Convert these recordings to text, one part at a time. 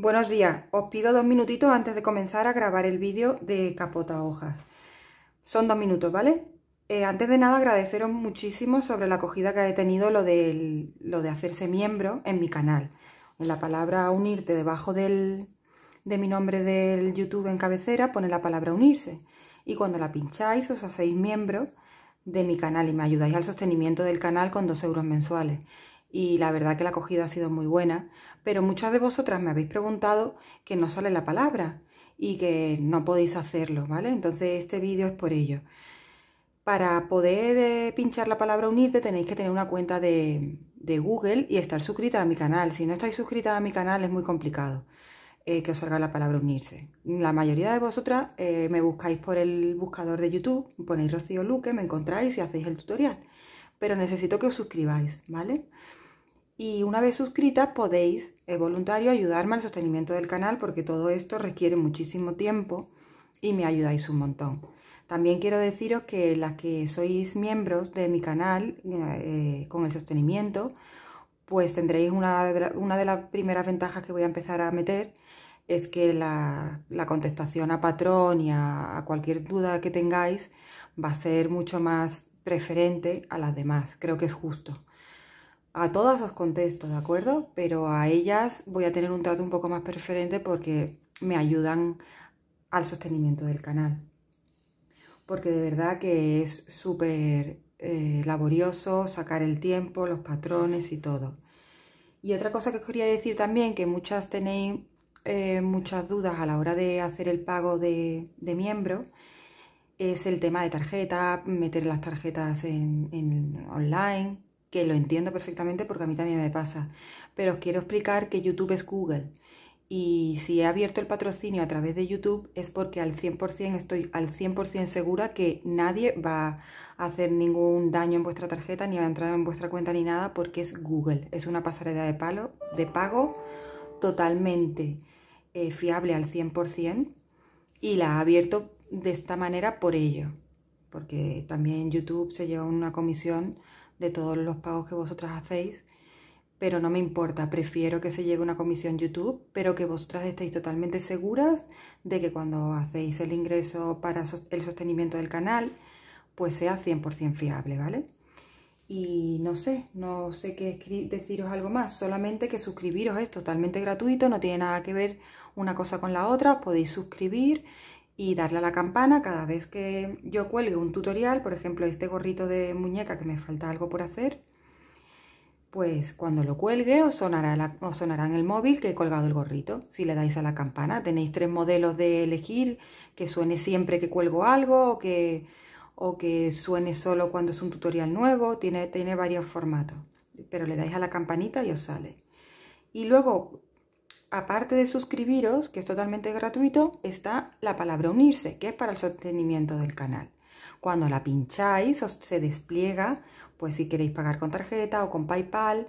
Buenos días, os pido dos minutitos antes de comenzar a grabar el vídeo de capota hojas. Son dos minutos, ¿vale? Eh, antes de nada agradeceros muchísimo sobre la acogida que he tenido lo, lo de hacerse miembro en mi canal. En la palabra unirte debajo del, de mi nombre del YouTube en cabecera pone la palabra unirse. Y cuando la pincháis os hacéis miembro de mi canal y me ayudáis al sostenimiento del canal con dos euros mensuales y la verdad que la acogida ha sido muy buena, pero muchas de vosotras me habéis preguntado que no sale la palabra y que no podéis hacerlo, ¿vale? Entonces este vídeo es por ello. Para poder eh, pinchar la palabra unirte tenéis que tener una cuenta de, Google y estar suscrita a mi canal. Si no estáis suscrita a mi canal es muy complicado eh, que os salga la palabra unirse. La mayoría de vosotras eh, me buscáis por el buscador de YouTube, ponéis Rocío Luque, me encontráis y hacéis el tutorial. Pero necesito que os suscribáis, ¿vale? Y una vez suscritas podéis, el eh, voluntario, ayudarme al sostenimiento del canal porque todo esto requiere muchísimo tiempo y me ayudáis un montón. También quiero deciros que las que sois miembros de mi canal eh, con el sostenimiento, pues tendréis una de, las primeras ventajas que voy a empezar a meter, es que la, contestación a patrón y a cualquier duda que tengáis va a ser mucho más preferente a las demás. Creo que es justo a todas os contesto, ¿de acuerdo? Pero a ellas voy a tener un trato un poco más preferente porque me ayudan al sostenimiento del canal. Porque de verdad que es súper eh, laborioso sacar el tiempo, los patrones y todo. Y otra cosa que os quería decir también, que muchas tenéis eh, muchas dudas a la hora de hacer el pago de, miembro, es el tema de tarjeta, meter las tarjetas en, en online que lo entiendo perfectamente porque a mí también me pasa. Pero os quiero explicar que YouTube es Google. Y si he abierto el patrocinio a través de YouTube es porque al 100% estoy al 100% segura que nadie va a hacer ningún daño en vuestra tarjeta ni va a entrar en vuestra cuenta ni nada porque es Google. Es una pasarela de, palo, de pago totalmente eh, fiable al 100% y la ha abierto de esta manera por ello. Porque también YouTube se lleva una comisión de todos los pagos que vosotras hacéis, pero no me importa, prefiero que se lleve una comisión YouTube, pero que vosotras estéis totalmente seguras de que cuando hacéis el ingreso para el sostenimiento del canal, pues sea 100% fiable, ¿vale? Y no sé, no sé qué deciros algo más, solamente que suscribiros es totalmente gratuito, no tiene nada que ver una cosa con la otra, podéis suscribir y darle a la campana cada vez que yo cuelgue un tutorial, por ejemplo este gorrito de muñeca que me falta algo por hacer, pues cuando lo cuelgue os sonará, en el móvil que he colgado el gorrito, si le dais a la campana. Tenéis tres modelos de elegir, que suene siempre que cuelgo algo o que, o que suene solo cuando es un tutorial nuevo, tiene, tiene varios formatos, pero le dais a la campanita y os sale. Y luego aparte de suscribiros, que es totalmente gratuito, está la palabra unirse, que es para el sostenimiento del canal. Cuando la pincháis, se despliega, pues si queréis pagar con tarjeta o con PayPal,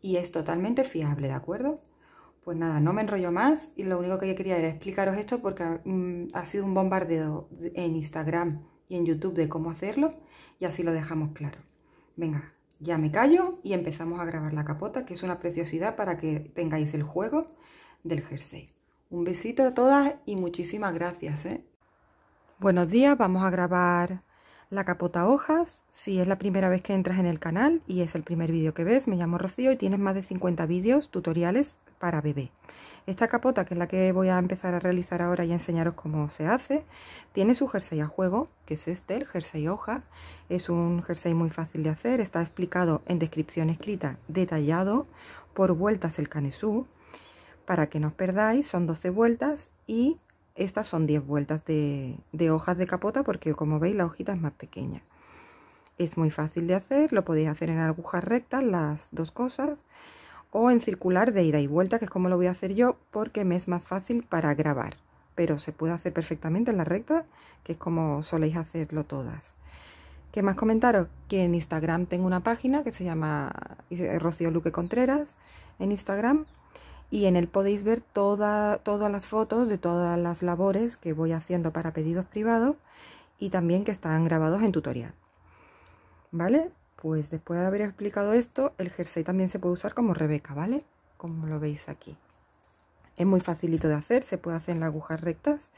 y es totalmente fiable, ¿de acuerdo? Pues nada, no me enrollo más y lo único que yo quería era explicaros esto porque mm, ha sido un bombardeo en Instagram y en YouTube de cómo hacerlo y así lo dejamos claro. Venga, ya me callo y empezamos a grabar la capota, que es una preciosidad para que tengáis el juego del jersey. Un besito a todas y muchísimas gracias. ¿eh? Buenos días, vamos a grabar la capota hojas. Si es la primera vez que entras en el canal y es el primer vídeo que ves, me llamo Rocío y tienes más de 50 vídeos tutoriales para bebé. Esta capota, que es la que voy a empezar a realizar ahora y a enseñaros cómo se hace, tiene su jersey a juego, que es este, el jersey hoja. Es un jersey muy fácil de hacer, está explicado en descripción escrita detallado, por vueltas el canesú, para que no os perdáis, son 12 vueltas y estas son 10 vueltas de, hojas de capota porque como veis la hojita es más pequeña. Es muy fácil de hacer, lo podéis hacer en agujas rectas, las dos cosas, o en circular de ida y vuelta, que es como lo voy a hacer yo porque me es más fácil para grabar. Pero se puede hacer perfectamente en la recta, que es como soléis hacerlo todas. ¿Qué más comentaros? Que en Instagram tengo una página que se llama eh, Rocío Luque Contreras en Instagram y en él podéis ver todas las fotos de todas las labores que voy haciendo para pedidos privados y también que están grabados en tutorial. ¿Vale? Pues después de haber explicado esto, el jersey también se puede usar como Rebeca, ¿vale? Como lo veis aquí. Es muy facilito de hacer, se puede hacer en las agujas rectas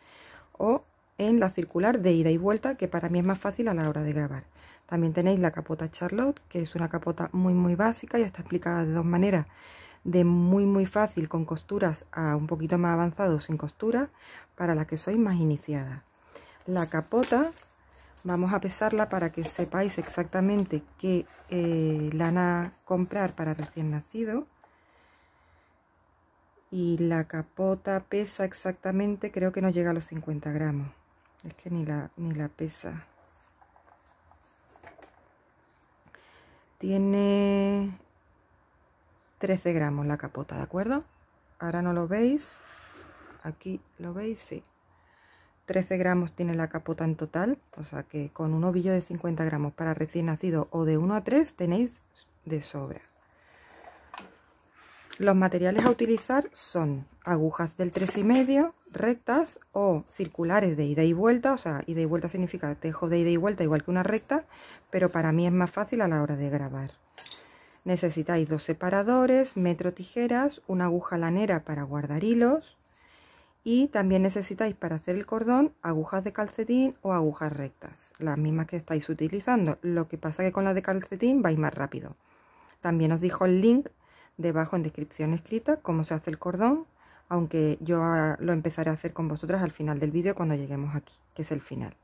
o en la circular de ida y vuelta, que para mí es más fácil a la hora de grabar. También tenéis la capota Charlotte, que es una capota muy muy básica y está explicada de dos maneras de muy muy fácil con costuras a un poquito más avanzado sin costura para las que sois más iniciada La capota vamos a pesarla para que sepáis exactamente qué eh, lana comprar para recién nacido. Y la capota pesa exactamente, creo que no llega a los 50 gramos. Es que ni la, ni la pesa. Tiene 13 gramos la capota, ¿de acuerdo? Ahora no lo veis, aquí lo veis, sí. 13 gramos tiene la capota en total, o sea que con un ovillo de 50 gramos para recién nacido o de 1 a 3 tenéis de sobra. Los materiales a utilizar son agujas del 3,5, rectas o circulares de ida y vuelta, o sea, ida y vuelta significa tejo de ida y vuelta igual que una recta, pero para mí es más fácil a la hora de grabar. Necesitáis dos separadores, metro tijeras, una aguja lanera para guardar hilos y también necesitáis para hacer el cordón agujas de calcetín o agujas rectas, las mismas que estáis utilizando. Lo que pasa que con las de calcetín vais más rápido. También os dijo el link debajo en descripción escrita cómo se hace el cordón, aunque yo ah, lo empezaré a hacer con vosotras al final del vídeo cuando lleguemos aquí, que es el final.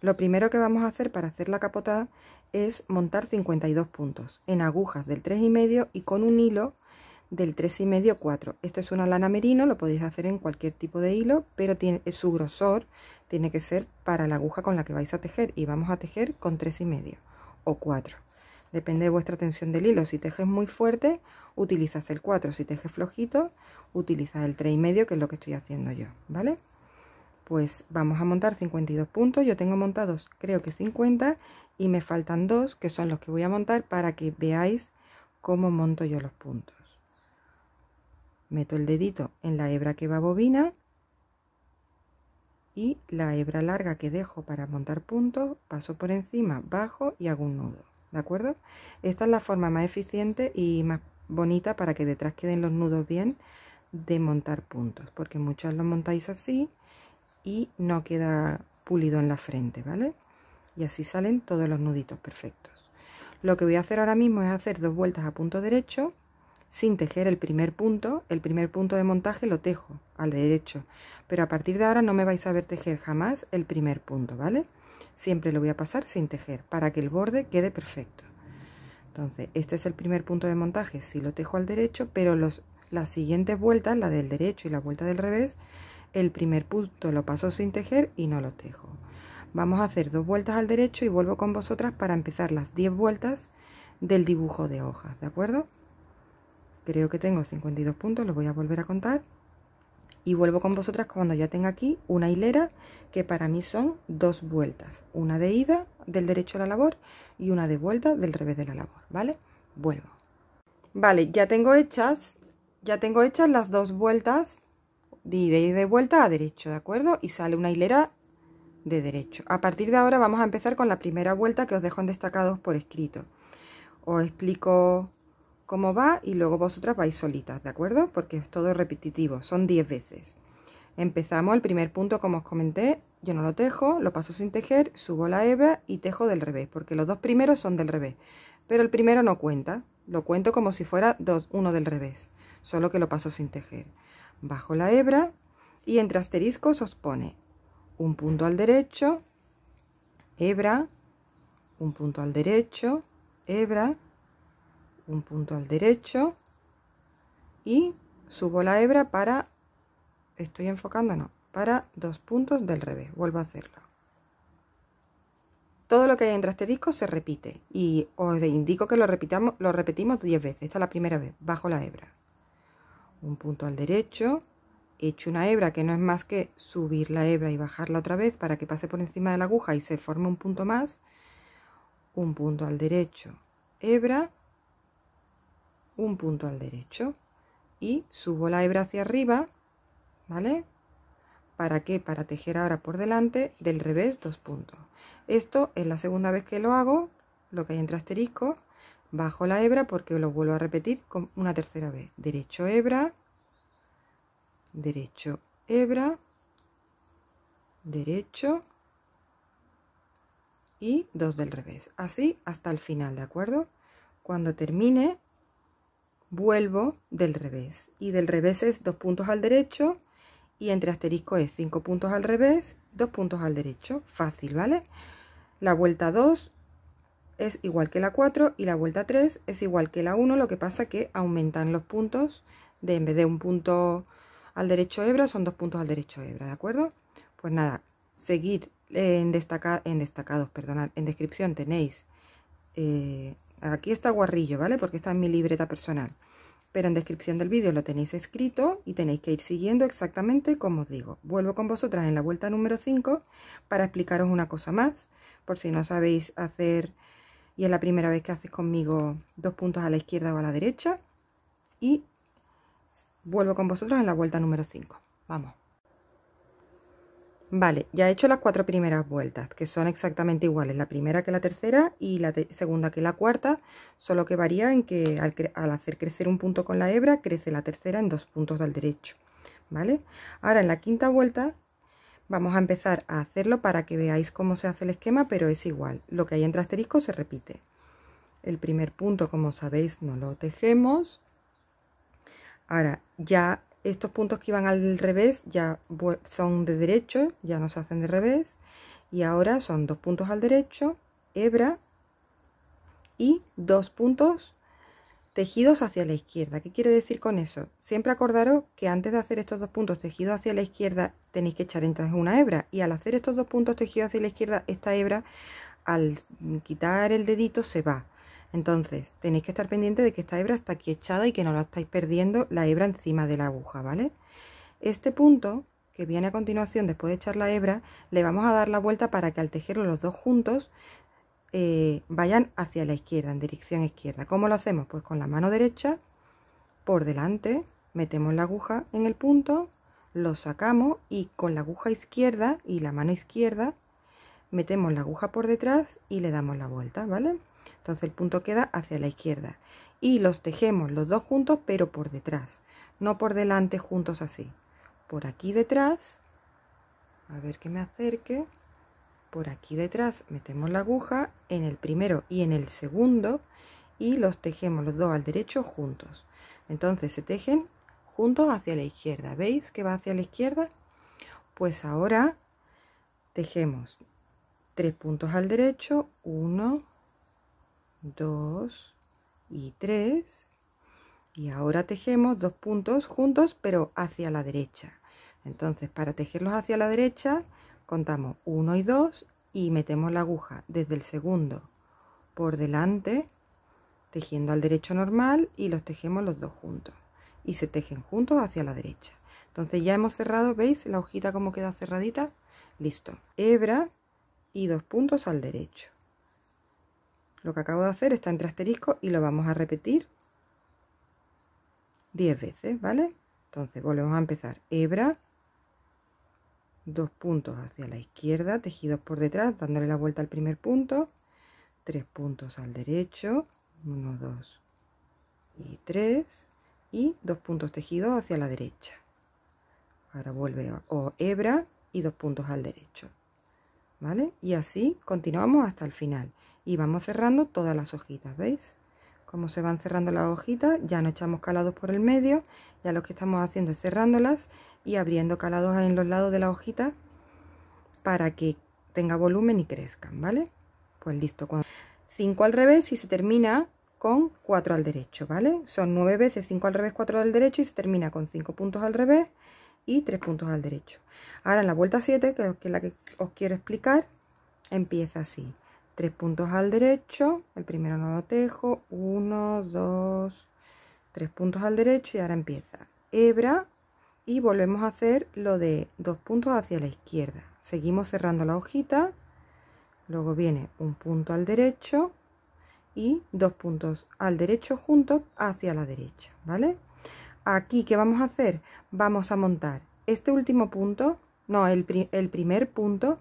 Lo primero que vamos a hacer para hacer la capota es montar 52 puntos en agujas del 3,5 y con un hilo del 3,5 4. Esto es una lana merino, lo podéis hacer en cualquier tipo de hilo, pero tiene, su grosor tiene que ser para la aguja con la que vais a tejer y vamos a tejer con 3,5 o 4. Depende de vuestra tensión del hilo, si tejes muy fuerte utilizas el 4, si tejes flojito utilizas el 3,5 que es lo que estoy haciendo yo, ¿vale? Pues vamos a montar 52 puntos, yo tengo montados creo que 50 y me faltan dos que son los que voy a montar para que veáis cómo monto yo los puntos meto el dedito en la hebra que va bobina y la hebra larga que dejo para montar puntos paso por encima bajo y hago un nudo de acuerdo esta es la forma más eficiente y más bonita para que detrás queden los nudos bien de montar puntos porque muchas los montáis así y no queda pulido en la frente vale y así salen todos los nuditos perfectos. Lo que voy a hacer ahora mismo es hacer dos vueltas a punto derecho sin tejer el primer punto. El primer punto de montaje lo tejo al derecho, pero a partir de ahora no me vais a ver tejer jamás el primer punto, ¿vale? Siempre lo voy a pasar sin tejer para que el borde quede perfecto. Entonces, este es el primer punto de montaje, si lo tejo al derecho, pero las siguientes vueltas, la del derecho y la vuelta del revés, el primer punto lo paso sin tejer y no lo tejo. Vamos a hacer dos vueltas al derecho y vuelvo con vosotras para empezar las 10 vueltas del dibujo de hojas, ¿de acuerdo? Creo que tengo 52 puntos, lo voy a volver a contar. Y vuelvo con vosotras cuando ya tenga aquí una hilera, que para mí son dos vueltas. Una de ida del derecho a la labor y una de vuelta del revés de la labor, ¿vale? Vuelvo. Vale, ya tengo hechas, ya tengo hechas las dos vueltas de ida y de vuelta a derecho, ¿de acuerdo? Y sale una hilera de derecho. A partir de ahora vamos a empezar con la primera vuelta que os dejo en destacados por escrito. Os explico cómo va y luego vosotras vais solitas, ¿de acuerdo? Porque es todo repetitivo, son 10 veces. Empezamos el primer punto, como os comenté, yo no lo tejo, lo paso sin tejer, subo la hebra y tejo del revés, porque los dos primeros son del revés, pero el primero no cuenta, lo cuento como si fuera dos, uno del revés, solo que lo paso sin tejer. Bajo la hebra y entre asteriscos os pone un punto al derecho, hebra, un punto al derecho, hebra, un punto al derecho y subo la hebra para, estoy enfocando, no, para dos puntos del revés, vuelvo a hacerlo. Todo lo que hay entre disco se repite y os indico que lo, repitamos, lo repetimos 10 veces, esta es la primera vez, bajo la hebra. Un punto al derecho, hecho una hebra que no es más que subir la hebra y bajarla otra vez para que pase por encima de la aguja y se forme un punto más un punto al derecho hebra un punto al derecho y subo la hebra hacia arriba vale ¿Para qué? Para tejer ahora por delante del revés dos puntos. Esto es la segunda vez que lo hago, lo que hay entre asterisco, bajo la hebra porque lo vuelvo a repetir con una tercera vez. Derecho hebra, derecho, hebra, derecho y dos del revés. Así hasta el final, ¿de acuerdo? Cuando termine, vuelvo del revés. Y del revés es dos puntos al derecho y entre asterisco es cinco puntos al revés, dos puntos al derecho. Fácil, ¿vale? La vuelta 2 es igual que la 4 y la vuelta 3 es igual que la 1, lo que pasa que aumentan los puntos de en vez de un punto al derecho hebra, son dos puntos al derecho hebra, ¿de acuerdo? Pues nada, seguir en, destacar en destacados, perdonad, en descripción tenéis, eh, aquí está guarrillo, ¿vale? Porque está en mi libreta personal, pero en descripción del vídeo lo tenéis escrito y tenéis que ir siguiendo exactamente como os digo. Vuelvo con vosotras en la vuelta número 5 para explicaros una cosa más, por si no sabéis hacer y es la primera vez que haces conmigo dos puntos a la izquierda o a la derecha. Y Vuelvo con vosotros en la vuelta número 5. Vamos. Vale, ya he hecho las cuatro primeras vueltas, que son exactamente iguales, la primera que la tercera y la segunda que la cuarta, solo que varía en que al, hacer crecer un punto con la hebra, crece la tercera en dos puntos al derecho, ¿vale? Ahora en la quinta vuelta vamos a empezar a hacerlo para que veáis cómo se hace el esquema, pero es igual, lo que hay entre asterisco se repite. El primer punto, como sabéis, no lo tejemos, Ahora, ya estos puntos que iban al revés ya son de derecho, ya no se hacen de revés. Y ahora son dos puntos al derecho, hebra y dos puntos tejidos hacia la izquierda. ¿Qué quiere decir con eso? Siempre acordaros que antes de hacer estos dos puntos tejidos hacia la izquierda tenéis que echar entonces una hebra. Y al hacer estos dos puntos tejidos hacia la izquierda, esta hebra al quitar el dedito se va. Entonces, tenéis que estar pendiente de que esta hebra está aquí echada y que no la estáis perdiendo la hebra encima de la aguja, ¿vale? Este punto, que viene a continuación después de echar la hebra, le vamos a dar la vuelta para que al tejerlo los dos juntos eh, vayan hacia la izquierda, en dirección izquierda. ¿Cómo lo hacemos? Pues con la mano derecha, por delante, metemos la aguja en el punto, lo sacamos y con la aguja izquierda y la mano izquierda metemos la aguja por detrás y le damos la vuelta, ¿vale? Entonces el punto queda hacia la izquierda. Y los tejemos los dos juntos, pero por detrás. No por delante juntos así. Por aquí detrás. A ver que me acerque. Por aquí detrás metemos la aguja en el primero y en el segundo. Y los tejemos los dos al derecho juntos. Entonces se tejen juntos hacia la izquierda. ¿Veis que va hacia la izquierda? Pues ahora tejemos tres puntos al derecho, uno. 2 y 3. Y ahora tejemos dos puntos juntos pero hacia la derecha. Entonces para tejerlos hacia la derecha contamos 1 y 2 y metemos la aguja desde el segundo por delante tejiendo al derecho normal y los tejemos los dos juntos y se tejen juntos hacia la derecha entonces ya hemos cerrado veis la hojita como queda cerradita listo hebra y dos puntos al derecho lo que acabo de hacer está entre asterisco y lo vamos a repetir 10 veces, ¿vale? Entonces volvemos a empezar. Hebra, dos puntos hacia la izquierda, tejidos por detrás, dándole la vuelta al primer punto, tres puntos al derecho, 1, 2 y 3, y dos puntos tejidos hacia la derecha. Ahora vuelve o hebra y dos puntos al derecho. ¿vale? Y así continuamos hasta el final y vamos cerrando todas las hojitas, ¿veis? Como se van cerrando las hojitas, ya no echamos calados por el medio, ya lo que estamos haciendo es cerrándolas y abriendo calados en los lados de la hojita para que tenga volumen y crezcan, ¿vale? Pues listo, 5 al revés y se termina con 4 al derecho, ¿vale? Son 9 veces 5 al revés, 4 al derecho y se termina con 5 puntos al revés y tres puntos al derecho. Ahora en la vuelta 7, que es la que os quiero explicar, empieza así. tres puntos al derecho, el primero no lo tejo, 1, 2, tres puntos al derecho y ahora empieza hebra y volvemos a hacer lo de dos puntos hacia la izquierda. Seguimos cerrando la hojita, luego viene un punto al derecho y dos puntos al derecho juntos hacia la derecha, ¿vale? Aquí, ¿qué vamos a hacer? Vamos a montar este último punto, no, el, primer punto,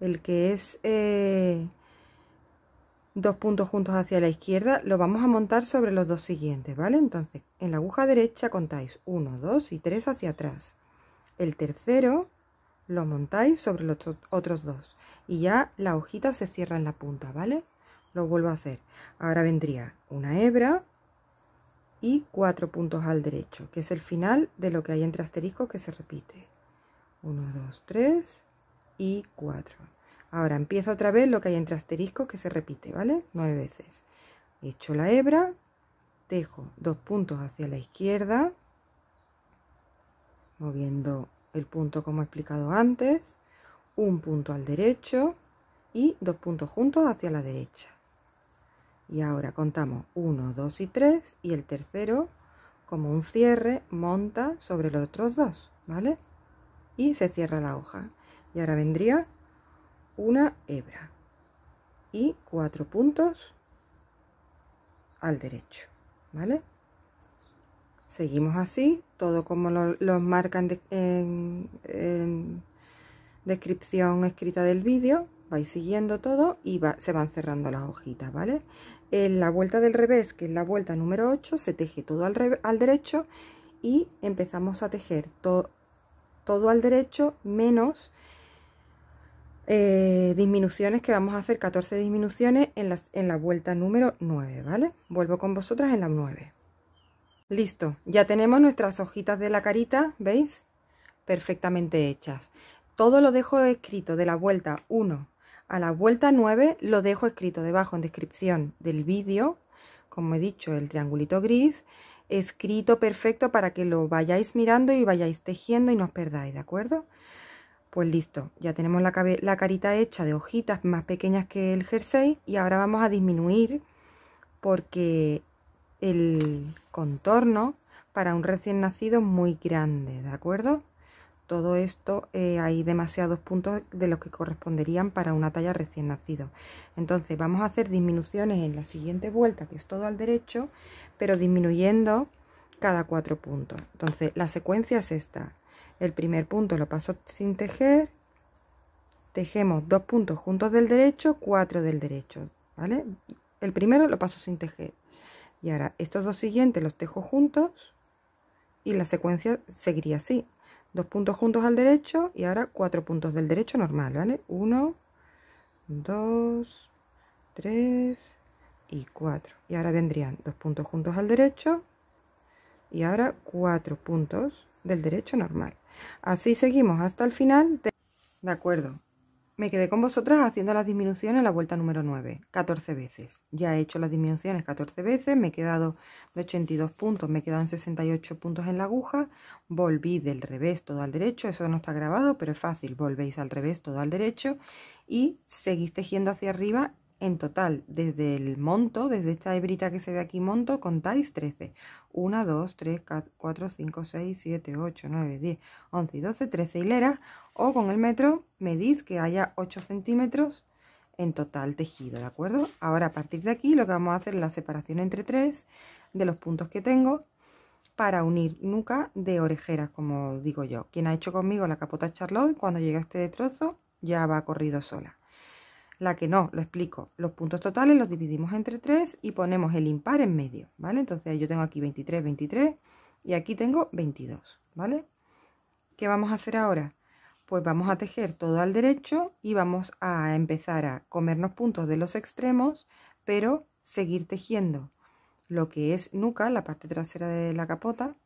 el que es eh, dos puntos juntos hacia la izquierda, lo vamos a montar sobre los dos siguientes, ¿vale? Entonces, en la aguja derecha contáis uno, dos y tres hacia atrás. El tercero lo montáis sobre los otros dos y ya la hojita se cierra en la punta, ¿vale? Lo vuelvo a hacer. Ahora vendría una hebra, y cuatro puntos al derecho, que es el final de lo que hay entre asteriscos que se repite. 1, 2, 3 y 4. Ahora empieza otra vez lo que hay entre asteriscos que se repite, ¿vale? Nueve veces. he hecho la hebra, tejo dos puntos hacia la izquierda, moviendo el punto como he explicado antes, un punto al derecho y dos puntos juntos hacia la derecha. Y ahora contamos 1, 2 y 3 y el tercero, como un cierre, monta sobre los otros dos, ¿vale? Y se cierra la hoja. Y ahora vendría una hebra y cuatro puntos al derecho, ¿vale? Seguimos así, todo como los lo marcan en, en descripción escrita del vídeo, vais siguiendo todo y va, se van cerrando las hojitas, ¿vale? En la vuelta del revés, que es la vuelta número 8, se teje todo al, al derecho y empezamos a tejer todo al derecho menos eh, disminuciones que vamos a hacer 14 disminuciones en, las, en la vuelta número 9, ¿vale? Vuelvo con vosotras en la 9. Listo, ya tenemos nuestras hojitas de la carita, ¿veis? Perfectamente hechas. Todo lo dejo escrito de la vuelta 1 a la vuelta 9 lo dejo escrito debajo en descripción del vídeo, como he dicho, el triangulito gris, escrito perfecto para que lo vayáis mirando y vayáis tejiendo y no os perdáis, ¿de acuerdo? Pues listo, ya tenemos la, la carita hecha de hojitas más pequeñas que el jersey y ahora vamos a disminuir porque el contorno para un recién nacido es muy grande, ¿de acuerdo? Todo esto eh, hay demasiados puntos de los que corresponderían para una talla recién nacido. Entonces vamos a hacer disminuciones en la siguiente vuelta, que es todo al derecho, pero disminuyendo cada cuatro puntos. Entonces la secuencia es esta. El primer punto lo paso sin tejer, tejemos dos puntos juntos del derecho, cuatro del derecho, ¿vale? El primero lo paso sin tejer. Y ahora estos dos siguientes los tejo juntos y la secuencia seguiría así dos puntos juntos al derecho y ahora cuatro puntos del derecho normal, ¿vale? 1, 2, 3 y cuatro Y ahora vendrían dos puntos juntos al derecho y ahora cuatro puntos del derecho normal. Así seguimos hasta el final. de acuerdo. Me quedé con vosotras haciendo las disminuciones la vuelta número 9, 14 veces. Ya he hecho las disminuciones 14 veces, me he quedado de 82 puntos, me quedan 68 puntos en la aguja, volví del revés todo al derecho, eso no está grabado, pero es fácil, volvéis al revés todo al derecho y seguís tejiendo hacia arriba en total, desde el monto, desde esta hebrita que se ve aquí monto, contáis 13. 1, 2, 3, 4, 5, 6, 7, 8, 9, 10, 11 y 12, 13 hileras. O con el metro medís que haya 8 centímetros en total tejido, ¿de acuerdo? Ahora a partir de aquí lo que vamos a hacer es la separación entre 3 de los puntos que tengo para unir nuca de orejeras, como digo yo. Quien ha hecho conmigo la capota Charlotte, cuando llega este trozo ya va corrido sola la que no, lo explico. Los puntos totales los dividimos entre 3 y ponemos el impar en medio, ¿vale? Entonces yo tengo aquí 23, 23 y aquí tengo 22, ¿vale? ¿Qué vamos a hacer ahora? Pues vamos a tejer todo al derecho y vamos a empezar a comernos puntos de los extremos, pero seguir tejiendo lo que es nuca, la parte trasera de la capota,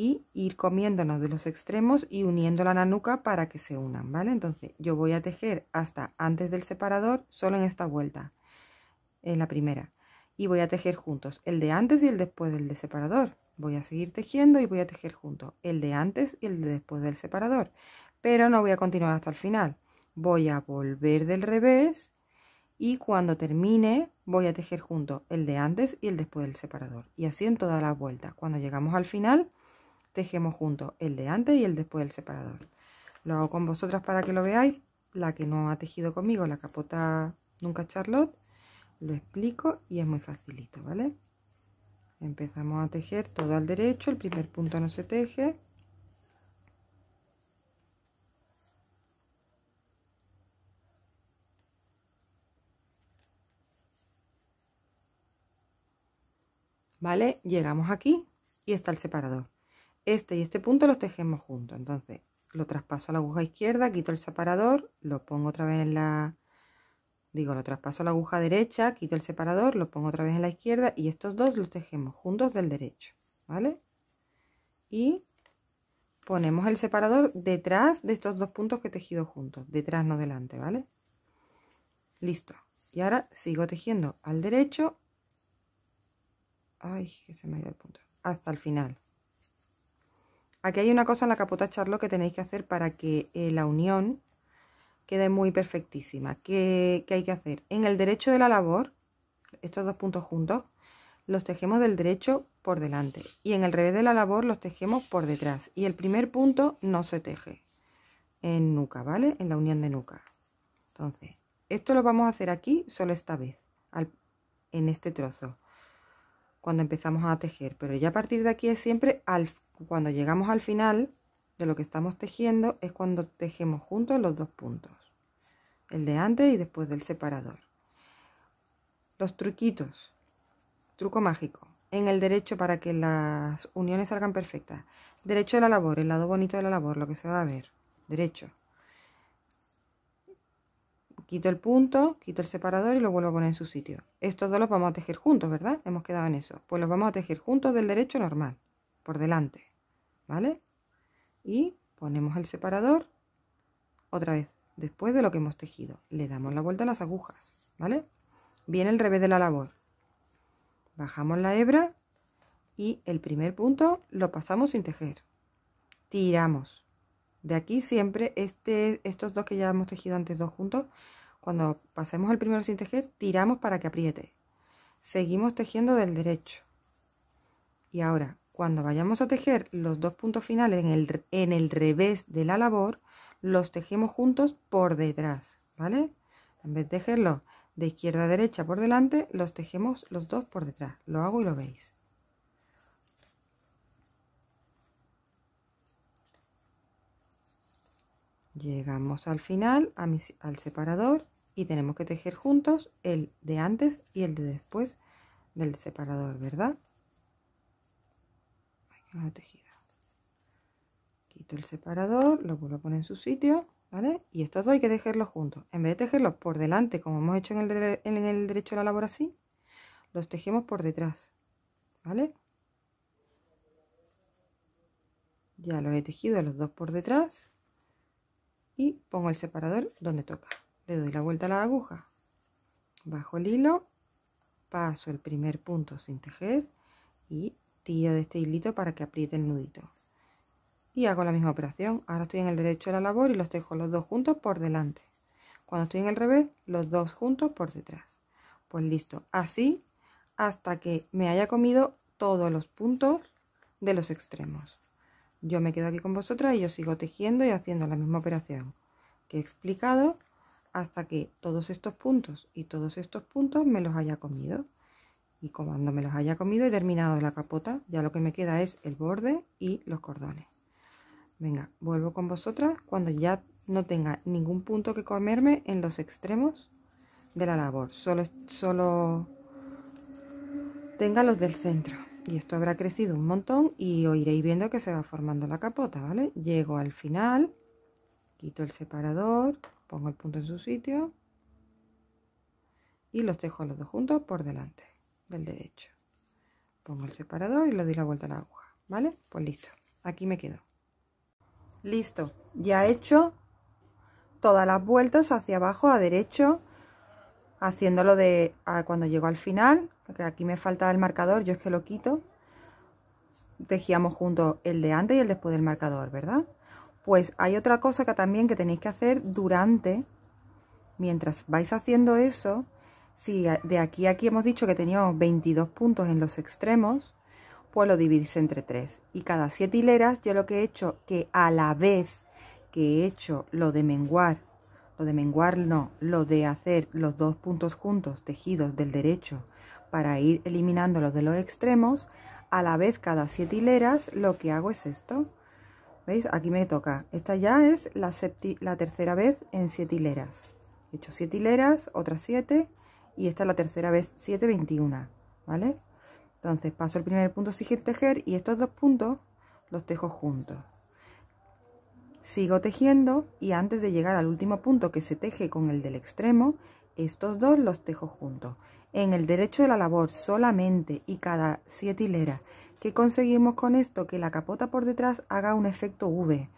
y ir comiéndonos de los extremos y uniendo la nuca para que se unan, ¿vale? Entonces yo voy a tejer hasta antes del separador solo en esta vuelta, en la primera, y voy a tejer juntos el de antes y el después del de separador. Voy a seguir tejiendo y voy a tejer juntos el de antes y el de después del separador, pero no voy a continuar hasta el final. Voy a volver del revés y cuando termine voy a tejer junto el de antes y el después del separador y así en toda la vuelta cuando llegamos al final tejemos juntos el de antes y el después del separador. Lo hago con vosotras para que lo veáis. La que no ha tejido conmigo, la capota Nunca Charlotte, lo explico y es muy facilito, ¿vale? Empezamos a tejer todo al derecho, el primer punto no se teje. ¿Vale? Llegamos aquí y está el separador este y este punto los tejemos juntos. Entonces lo traspaso a la aguja izquierda, quito el separador, lo pongo otra vez en la... Digo, lo traspaso a la aguja derecha, quito el separador, lo pongo otra vez en la izquierda y estos dos los tejemos juntos del derecho, ¿vale? Y ponemos el separador detrás de estos dos puntos que he tejido juntos, detrás no delante, ¿vale? Listo. Y ahora sigo tejiendo al derecho. Ay, que se me ha ido el punto. Hasta el final. Aquí hay una cosa en la capota charlo que tenéis que hacer para que eh, la unión quede muy perfectísima. ¿Qué, hay que hacer? En el derecho de la labor, estos dos puntos juntos, los tejemos del derecho por delante. Y en el revés de la labor los tejemos por detrás. Y el primer punto no se teje en nuca, ¿vale? En la unión de nuca. Entonces, esto lo vamos a hacer aquí solo esta vez, en este trozo, cuando empezamos a tejer. Pero ya a partir de aquí es siempre al, cuando llegamos al final de lo que estamos tejiendo es cuando tejemos juntos los dos puntos, el de antes y después del separador. Los truquitos, truco mágico, en el derecho para que las uniones salgan perfectas. Derecho de la labor, el lado bonito de la labor, lo que se va a ver, derecho. Quito el punto, quito el separador y lo vuelvo a poner en su sitio. Estos dos los vamos a tejer juntos, ¿verdad? Hemos quedado en eso. Pues los vamos a tejer juntos del derecho normal, por delante. ¿vale? Y ponemos el separador otra vez, después de lo que hemos tejido. Le damos la vuelta a las agujas, ¿vale? Viene el revés de la labor. Bajamos la hebra y el primer punto lo pasamos sin tejer. Tiramos. De aquí siempre, este, estos dos que ya hemos tejido antes dos juntos, cuando pasemos el primero sin tejer, tiramos para que apriete. Seguimos tejiendo del derecho. Y ahora, cuando vayamos a tejer los dos puntos finales en el, revés de la labor, los tejemos juntos por detrás, ¿vale? En vez de tejerlos de izquierda a derecha por delante, los tejemos los dos por detrás. Lo hago y lo veis. Llegamos al final, al separador, y tenemos que tejer juntos el de antes y el de después del separador, ¿verdad? Ah, Quito el separador, lo vuelvo a poner en su sitio, ¿vale? Y estos dos hay que tejerlos juntos. En vez de tejerlos por delante, como hemos hecho en el, derecho de la labor así, los tejemos por detrás, ¿vale? Ya los he tejido los dos por detrás y pongo el separador donde toca. Le doy la vuelta a la aguja, bajo el hilo, paso el primer punto sin tejer y de este hilito para que apriete el nudito. Y hago la misma operación. Ahora estoy en el derecho de la labor y los tejo los dos juntos por delante. Cuando estoy en el revés, los dos juntos por detrás. Pues listo. Así hasta que me haya comido todos los puntos de los extremos. Yo me quedo aquí con vosotras y yo sigo tejiendo y haciendo la misma operación que he explicado hasta que todos estos puntos y todos estos puntos me los haya comido. Y cuando me los haya comido y terminado la capota, ya lo que me queda es el borde y los cordones. Venga, vuelvo con vosotras cuando ya no tenga ningún punto que comerme en los extremos de la labor. Solo, solo tenga los del centro. Y esto habrá crecido un montón y os iréis viendo que se va formando la capota, ¿vale? Llego al final, quito el separador, pongo el punto en su sitio y los dejo los dos juntos por delante del derecho. Pongo el separador y le doy la vuelta a la aguja, ¿vale? Pues listo, aquí me quedo. Listo, ya he hecho todas las vueltas hacia abajo a derecho, haciéndolo de a cuando llego al final, que aquí me falta el marcador, yo es que lo quito. Tejíamos juntos el de antes y el después del marcador, ¿verdad? Pues hay otra cosa que también que tenéis que hacer durante, mientras vais haciendo eso, si de aquí a aquí hemos dicho que teníamos 22 puntos en los extremos, pues lo dividís entre 3. Y cada 7 hileras yo lo que he hecho, que a la vez que he hecho lo de menguar, lo de menguar no, lo de hacer los dos puntos juntos tejidos del derecho para ir eliminando los de los extremos, a la vez cada 7 hileras lo que hago es esto. ¿Veis? Aquí me toca. Esta ya es la, la tercera vez en 7 hileras. He hecho 7 hileras, otras 7 y esta es la tercera vez siete ¿vale? Entonces paso el primer punto sin tejer y estos dos puntos los tejo juntos. Sigo tejiendo y antes de llegar al último punto que se teje con el del extremo, estos dos los tejo juntos. En el derecho de la labor solamente y cada 7 hileras. ¿Qué conseguimos con esto? Que la capota por detrás haga un efecto V,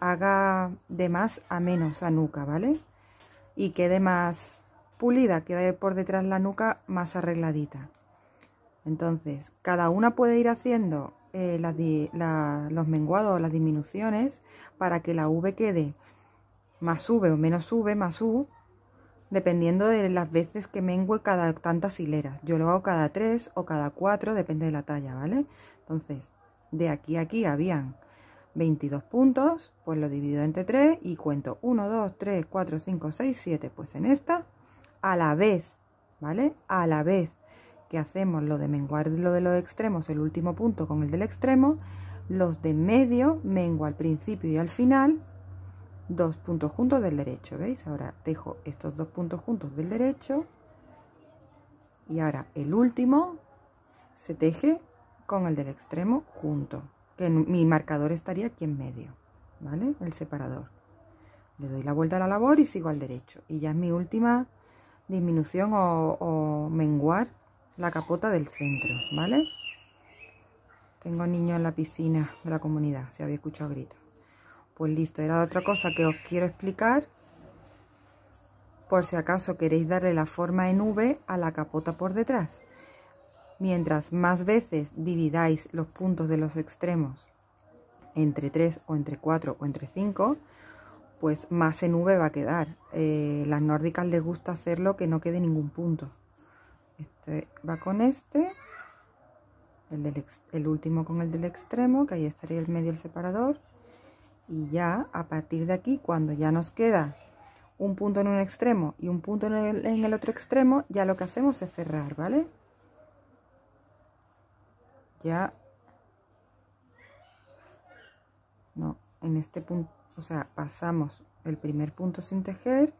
haga de más a menos a nuca, ¿vale? Y quede más pulida, queda por detrás la nuca más arregladita. Entonces, cada una puede ir haciendo eh, los menguados, o las disminuciones, para que la V quede más V o menos V, más U, dependiendo de las veces que mengue cada tantas hileras. Yo lo hago cada 3 o cada 4, depende de la talla, ¿vale? Entonces, de aquí a aquí habían 22 puntos, pues lo divido entre 3 y cuento 1, 2, 3, 4, 5, 6, 7. Pues en esta a la vez, ¿vale? A la vez que hacemos lo de menguar lo de los extremos, el último punto con el del extremo, los de medio mengua al principio y al final, dos puntos juntos del derecho, ¿veis? Ahora dejo estos dos puntos juntos del derecho y ahora el último se teje con el del extremo junto, que mi marcador estaría aquí en medio, ¿vale? El separador. Le doy la vuelta a la labor y sigo al derecho. Y ya es mi última disminución o, menguar la capota del centro, ¿vale? Tengo niños en la piscina de la comunidad, si había escuchado gritos. Pues listo, era otra cosa que os quiero explicar. Por si acaso queréis darle la forma en V a la capota por detrás. Mientras más veces dividáis los puntos de los extremos entre 3 o entre 4 o entre 5, pues más en V va a quedar. Eh, las nórdicas les gusta hacerlo que no quede ningún punto. Este va con este, el, del el último con el del extremo, que ahí estaría el medio el separador. Y ya a partir de aquí, cuando ya nos queda un punto en un extremo y un punto en el otro extremo, ya lo que hacemos es cerrar, ¿vale? Ya... No, en este punto o sea, pasamos el primer punto sin tejer,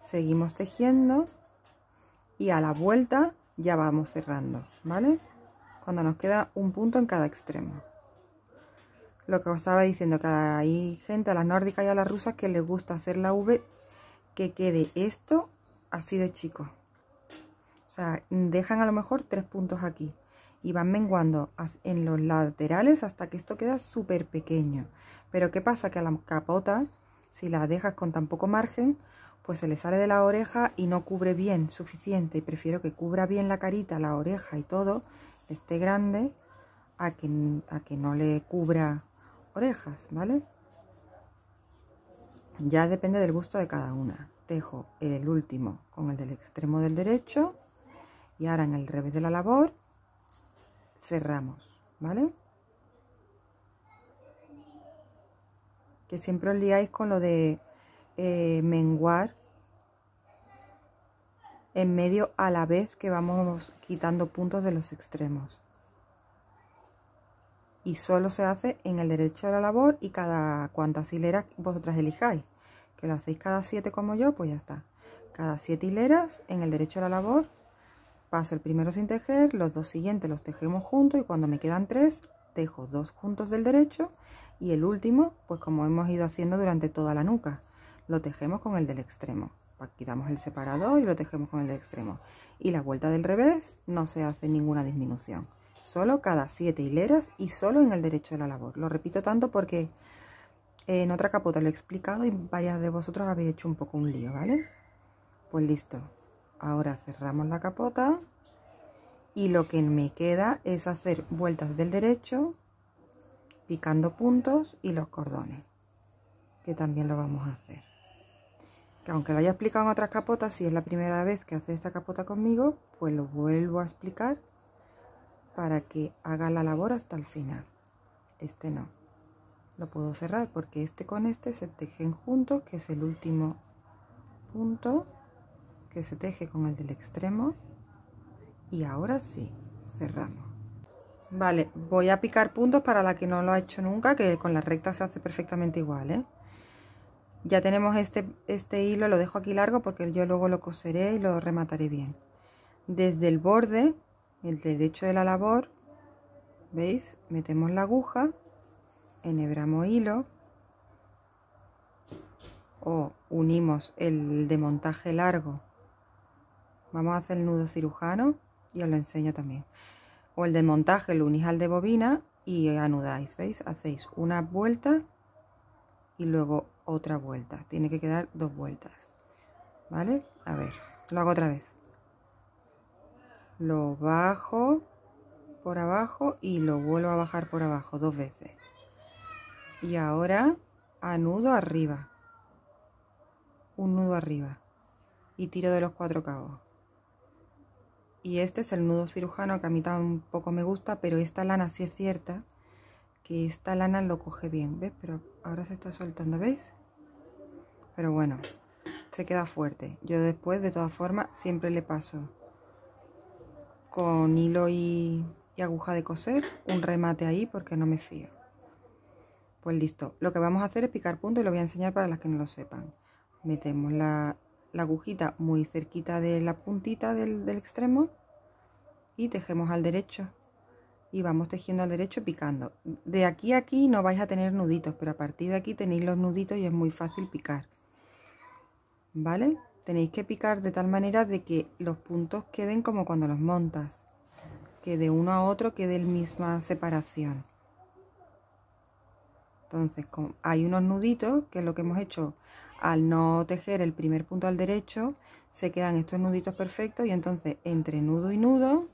seguimos tejiendo y a la vuelta ya vamos cerrando, ¿vale? Cuando nos queda un punto en cada extremo. Lo que os estaba diciendo, que hay gente, a las nórdicas y a las rusas, que les gusta hacer la V, que quede esto así de chico. O sea, dejan a lo mejor tres puntos aquí y van menguando en los laterales hasta que esto queda súper pequeño. Pero ¿qué pasa? Que a la capota, si la dejas con tan poco margen, pues se le sale de la oreja y no cubre bien suficiente. Y prefiero que cubra bien la carita, la oreja y todo, esté grande, a que, a que no le cubra orejas, ¿vale? Ya depende del gusto de cada una. Tejo el último con el del extremo del derecho y ahora en el revés de la labor cerramos, ¿vale? Que siempre os liáis con lo de eh, menguar en medio a la vez que vamos quitando puntos de los extremos. Y solo se hace en el derecho a la labor y cada cuantas hileras vosotras elijáis. Que lo hacéis cada siete como yo, pues ya está. Cada siete hileras en el derecho a la labor paso el primero sin tejer, los dos siguientes los tejemos juntos y cuando me quedan tres, tejo dos juntos del derecho y el último, pues como hemos ido haciendo durante toda la nuca, lo tejemos con el del extremo. Quitamos el separador y lo tejemos con el del extremo. Y la vuelta del revés no se hace ninguna disminución, solo cada siete hileras y solo en el derecho de la labor. Lo repito tanto porque en otra capota lo he explicado y varias de vosotros habéis hecho un poco un lío, ¿vale? Pues listo, Ahora cerramos la capota y lo que me queda es hacer vueltas del derecho picando puntos y los cordones, que también lo vamos a hacer. Que aunque lo haya explicado en otras capotas, si es la primera vez que hace esta capota conmigo, pues lo vuelvo a explicar para que haga la labor hasta el final. Este no. Lo puedo cerrar porque este con este se tejen juntos, que es el último punto se teje con el del extremo y ahora sí cerramos vale voy a picar puntos para la que no lo ha hecho nunca que con la recta se hace perfectamente igual ¿eh? ya tenemos este este hilo lo dejo aquí largo porque yo luego lo coseré y lo remataré bien desde el borde el derecho de la labor veis metemos la aguja enhebramos hilo o unimos el de montaje largo Vamos a hacer el nudo cirujano y os lo enseño también. O el de montaje, lo unís de bobina y anudáis, ¿veis? Hacéis una vuelta y luego otra vuelta. Tiene que quedar dos vueltas, ¿vale? A ver, lo hago otra vez. Lo bajo por abajo y lo vuelvo a bajar por abajo dos veces. Y ahora anudo arriba. Un nudo arriba. Y tiro de los cuatro cabos. Y este es el nudo cirujano que a mí tampoco me gusta, pero esta lana sí es cierta que esta lana lo coge bien, ¿ves? Pero ahora se está soltando, ¿veis? Pero bueno, se queda fuerte. Yo después, de todas formas, siempre le paso con hilo y, y aguja de coser un remate ahí porque no me fío. Pues listo, lo que vamos a hacer es picar punto y lo voy a enseñar para las que no lo sepan. Metemos la, la agujita muy cerquita de la puntita del, extremo y tejemos al derecho y vamos tejiendo al derecho picando de aquí a aquí no vais a tener nuditos pero a partir de aquí tenéis los nuditos y es muy fácil picar vale tenéis que picar de tal manera de que los puntos queden como cuando los montas que de uno a otro quede la misma separación entonces hay unos nuditos que es lo que hemos hecho al no tejer el primer punto al derecho se quedan estos nuditos perfectos y entonces entre nudo y nudo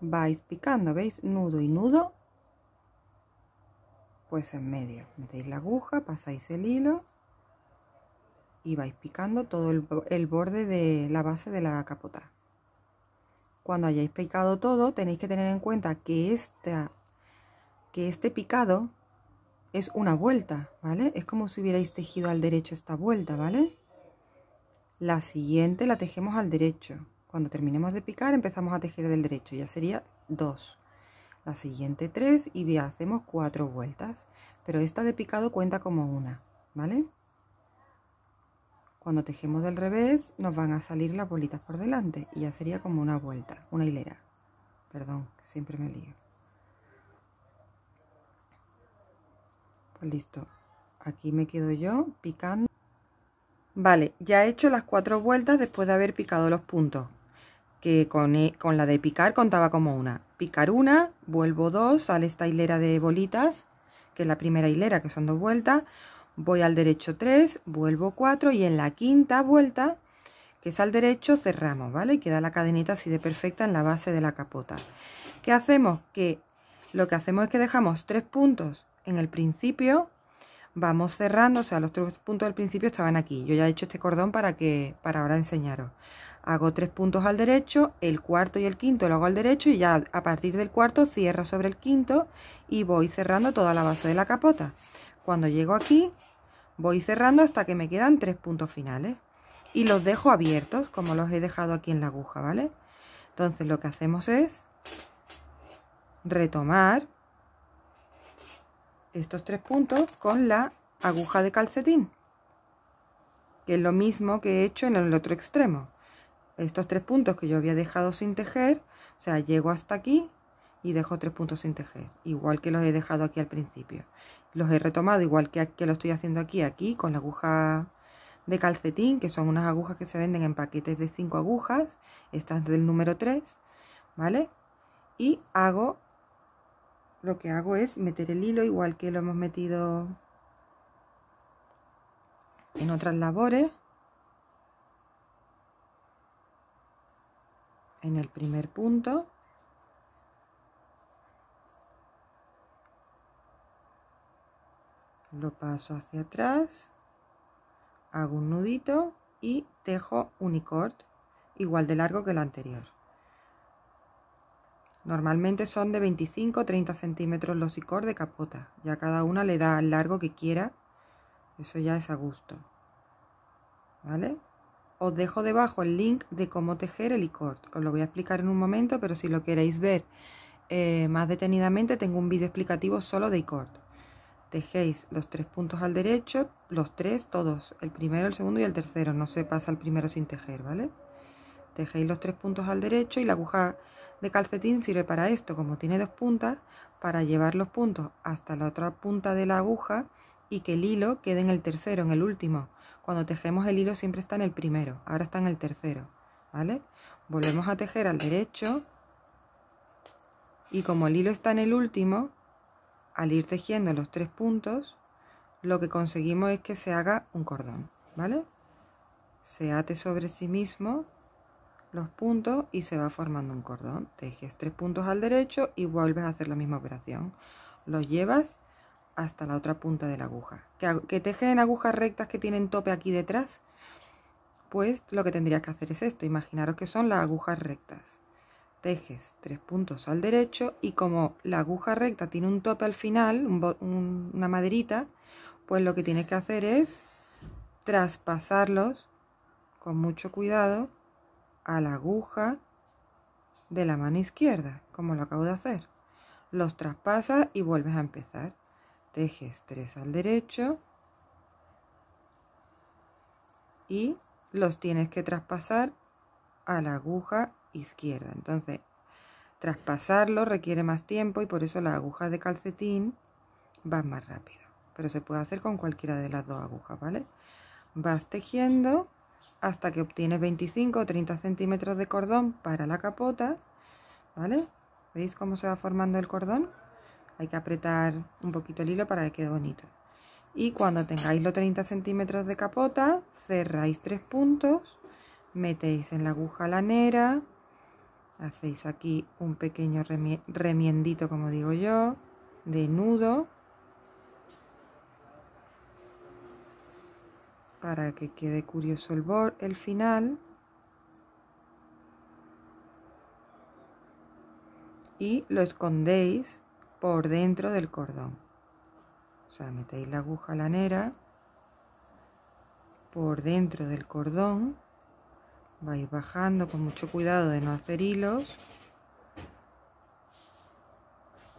vais picando, ¿veis? Nudo y nudo, pues en medio. Metéis la aguja, pasáis el hilo y vais picando todo el, borde de la base de la capota. Cuando hayáis picado todo tenéis que tener en cuenta que, que este picado es una vuelta, ¿vale? Es como si hubierais tejido al derecho esta vuelta, ¿vale? La siguiente la tejemos al derecho. Cuando terminemos de picar empezamos a tejer del derecho, ya sería 2. La siguiente tres y hacemos cuatro vueltas, pero esta de picado cuenta como una, ¿vale? Cuando tejemos del revés nos van a salir las bolitas por delante y ya sería como una vuelta, una hilera. Perdón, que siempre me lío. Pues listo, aquí me quedo yo picando. Vale, ya he hecho las cuatro vueltas después de haber picado los puntos, que e, con, la de picar contaba como una. Picar una, vuelvo dos, sale esta hilera de bolitas, que es la primera hilera, que son dos vueltas, voy al derecho tres vuelvo cuatro y en la quinta vuelta, que es al derecho, cerramos, ¿vale? Y queda la cadenita así de perfecta en la base de la capota. ¿Qué hacemos? Que lo que hacemos es que dejamos tres puntos en el principio vamos cerrando, o sea, los tres puntos del principio estaban aquí. Yo ya he hecho este cordón para que para ahora enseñaros. Hago tres puntos al derecho, el cuarto y el quinto lo hago al derecho y ya a partir del cuarto cierro sobre el quinto y voy cerrando toda la base de la capota. Cuando llego aquí voy cerrando hasta que me quedan tres puntos finales y los dejo abiertos como los he dejado aquí en la aguja, ¿vale? Entonces lo que hacemos es retomar estos tres puntos con la aguja de calcetín que es lo mismo que he hecho en el otro extremo estos tres puntos que yo había dejado sin tejer o sea llego hasta aquí y dejo tres puntos sin tejer igual que los he dejado aquí al principio los he retomado igual que, que lo estoy haciendo aquí aquí con la aguja de calcetín que son unas agujas que se venden en paquetes de cinco agujas estas del número 3 vale y hago lo que hago es meter el hilo igual que lo hemos metido en otras labores en el primer punto lo paso hacia atrás hago un nudito y tejo unicord igual de largo que el anterior Normalmente son de 25 o 30 centímetros los icor de capota. Ya cada una le da el largo que quiera. Eso ya es a gusto. ¿Vale? Os dejo debajo el link de cómo tejer el icor. Os lo voy a explicar en un momento, pero si lo queréis ver eh, más detenidamente, tengo un vídeo explicativo solo de icor. Tejéis los tres puntos al derecho, los tres, todos, el primero, el segundo y el tercero. No se pasa el primero sin tejer, ¿vale? Tejéis los tres puntos al derecho y la aguja de calcetín sirve para esto, como tiene dos puntas, para llevar los puntos hasta la otra punta de la aguja y que el hilo quede en el tercero, en el último. Cuando tejemos el hilo siempre está en el primero, ahora está en el tercero, ¿vale? Volvemos a tejer al derecho y como el hilo está en el último, al ir tejiendo los tres puntos, lo que conseguimos es que se haga un cordón, ¿vale? Se ate sobre sí mismo los puntos y se va formando un cordón. Tejes tres puntos al derecho y vuelves a hacer la misma operación. Los llevas hasta la otra punta de la aguja. ¿Que, que agujas rectas que tienen tope aquí detrás? Pues lo que tendrías que hacer es esto. Imaginaros que son las agujas rectas. Tejes tres puntos al derecho y como la aguja recta tiene un tope al final, una maderita, pues lo que tienes que hacer es traspasarlos con mucho cuidado a la aguja de la mano izquierda, como lo acabo de hacer. Los traspasas y vuelves a empezar. Tejes tres al derecho y los tienes que traspasar a la aguja izquierda. Entonces, traspasarlo requiere más tiempo y por eso las agujas de calcetín van más rápido. Pero se puede hacer con cualquiera de las dos agujas, ¿vale? Vas tejiendo hasta que obtienes 25 o 30 centímetros de cordón para la capota, ¿vale? ¿Veis cómo se va formando el cordón? Hay que apretar un poquito el hilo para que quede bonito. Y cuando tengáis los 30 centímetros de capota, cerráis tres puntos, metéis en la aguja lanera, hacéis aquí un pequeño remiendito, como digo yo, de nudo, para que quede curioso el, el final. Y lo escondéis por dentro del cordón. O sea, metéis la aguja lanera por dentro del cordón. Vais bajando con mucho cuidado de no hacer hilos.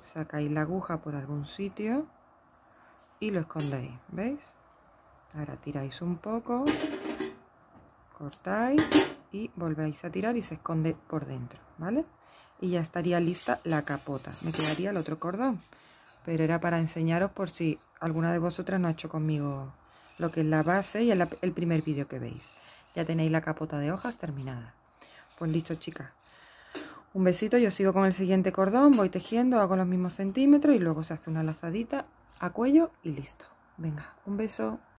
Sacáis la aguja por algún sitio y lo escondéis, ¿veis? Ahora tiráis un poco, cortáis y volvéis a tirar y se esconde por dentro, ¿vale? Y ya estaría lista la capota. Me quedaría el otro cordón, pero era para enseñaros por si alguna de vosotras no ha hecho conmigo lo que es la base y el, primer vídeo que veis. Ya tenéis la capota de hojas terminada. Pues listo, chicas. Un besito, yo sigo con el siguiente cordón, voy tejiendo, hago los mismos centímetros y luego se hace una lazadita a cuello y listo. Venga, un beso.